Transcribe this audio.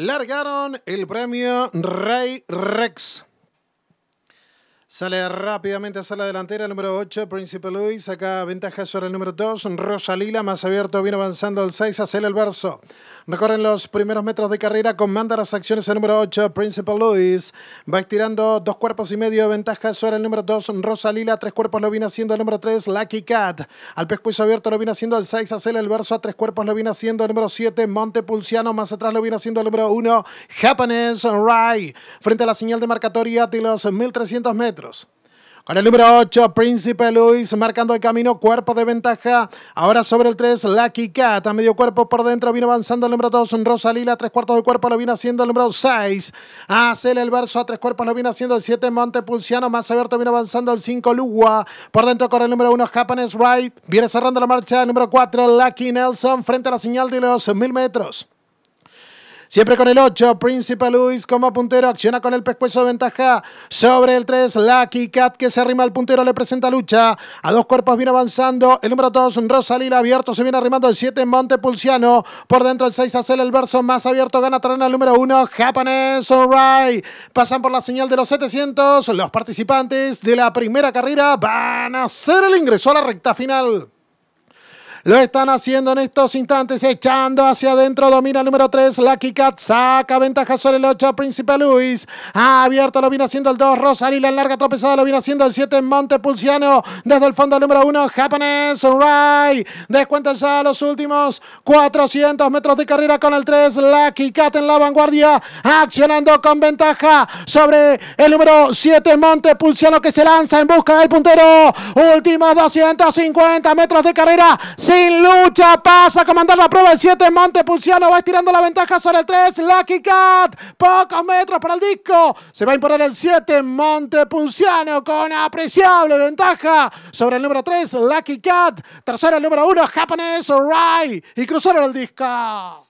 largaron el premio Ray Rex. Sale rápidamente a la delantera, número 8, Príncipe Luis. Acá ventaja sobre el número 2, Rosalila. Más abierto, viene avanzando el 6, hacia el verso. Recorren los primeros metros de carrera, comanda las acciones el número 8, Príncipe Luis. Va estirando dos cuerpos y medio de ventaja sobre el número 2, Rosalila. Lila. Tres cuerpos lo viene haciendo el número 3, Lucky Cat. Al pescuezo abierto lo viene haciendo el 6, hacia el verso. A tres cuerpos lo viene haciendo el número 7, Montepulciano. Más atrás lo viene haciendo el número 1, Japanese Rai. Frente a la señal de marcatoria de los 1300 metros. Con el número 8, Príncipe Luis, marcando el camino, cuerpo de ventaja. Ahora sobre el 3, Lucky Cat, a medio cuerpo por dentro, vino avanzando el número 2, Rosalila, tres cuartos de cuerpo lo viene haciendo el número 6. Hacele el verso a tres cuerpos lo viene haciendo el 7, Montepulciano, más abierto vino avanzando el 5, Lugua. Por dentro con el número 1, Japanese Right. Viene cerrando la marcha el número 4, Lucky Nelson, frente a la señal de los mil metros. Siempre con el 8, Príncipe Luis como puntero, acciona con el pescuezo de ventaja sobre el 3, Lucky Cat que se arrima al puntero, le presenta lucha. A dos cuerpos viene avanzando el número 2, Rosalila abierto, se viene arrimando el 7, Montepulciano. Por dentro del 6, hacer el verso más abierto, gana Trana el número 1, Japanese Alright. Pasan por la señal de los 700, los participantes de la primera carrera van a hacer el ingreso a la recta final. Lo están haciendo en estos instantes, echando hacia adentro, domina el número 3, Lucky Cat, saca ventaja sobre el 8, Príncipe Luis, abierto, lo viene haciendo el 2, rosario la larga tropezada, lo viene haciendo el 7, pulciano desde el fondo el número 1, Japanese Rai, descuenta a los últimos 400 metros de carrera con el 3, Lucky Cat en la vanguardia, accionando con ventaja sobre el número 7, Montepulciano que se lanza en busca del puntero, últimos 250 metros de carrera, sin lucha pasa a comandar la prueba el 7. Monte va estirando la ventaja sobre el 3. Lucky Cat. Pocos metros para el disco. Se va a imponer el 7. Monte con apreciable ventaja sobre el número 3. Lucky Cat. Tercero el número 1. Japanese Rai. Y cruzaron el disco.